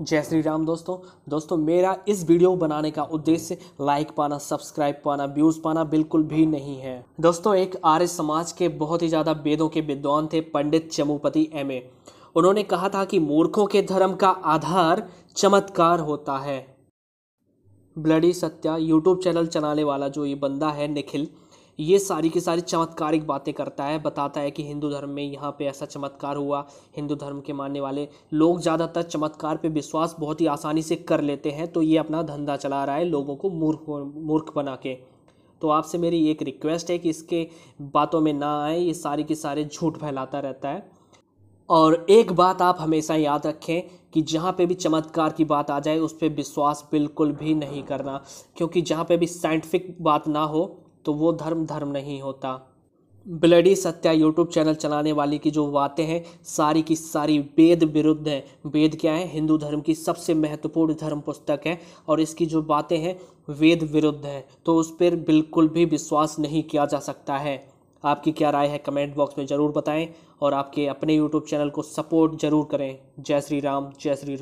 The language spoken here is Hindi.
जय श्री राम दोस्तों दोस्तों मेरा इस वीडियो बनाने का उद्देश्य लाइक पाना सब्सक्राइब पाना व्यूज़ पाना बिल्कुल भी नहीं है दोस्तों एक आर्य समाज के बहुत ही ज़्यादा वेदों के विद्वान थे पंडित चमुपति एम उन्होंने कहा था कि मूर्खों के धर्म का आधार चमत्कार होता है ब्लडी सत्या यूट्यूब चैनल चलाने वाला जो ये बंदा है निखिल ये सारी की सारी चमत्कारिक बातें करता है बताता है कि हिंदू धर्म में यहाँ पे ऐसा चमत्कार हुआ हिंदू धर्म के मानने वाले लोग ज़्यादातर चमत्कार पे विश्वास बहुत ही आसानी से कर लेते हैं तो ये अपना धंधा चला रहा है लोगों को मूर्ख मूर्ख बना के तो आपसे मेरी एक रिक्वेस्ट है कि इसके बातों में ना आए ये सारी की सारे झूठ फैलाता रहता है और एक बात आप हमेशा याद रखें कि जहाँ पे भी चमत्कार की बात आ जाए उस पर विश्वास बिल्कुल भी नहीं करना क्योंकि जहाँ पे भी साइंटिफिक बात ना हो तो वो धर्म धर्म नहीं होता ब्लडी सत्या यूट्यूब चैनल चलाने वाले की जो बातें हैं सारी की सारी वेद विरुद्ध हैं वेद क्या है हिंदू धर्म की सबसे महत्वपूर्ण धर्म पुस्तक है और इसकी जो बातें हैं वेद विरुद्ध हैं तो उस पर बिल्कुल भी विश्वास नहीं किया जा सकता है आपकी क्या राय है कमेंट बॉक्स में ज़रूर बताएं और आपके अपने यूट्यूब चैनल को सपोर्ट ज़रूर करें जय श्री राम जय श्री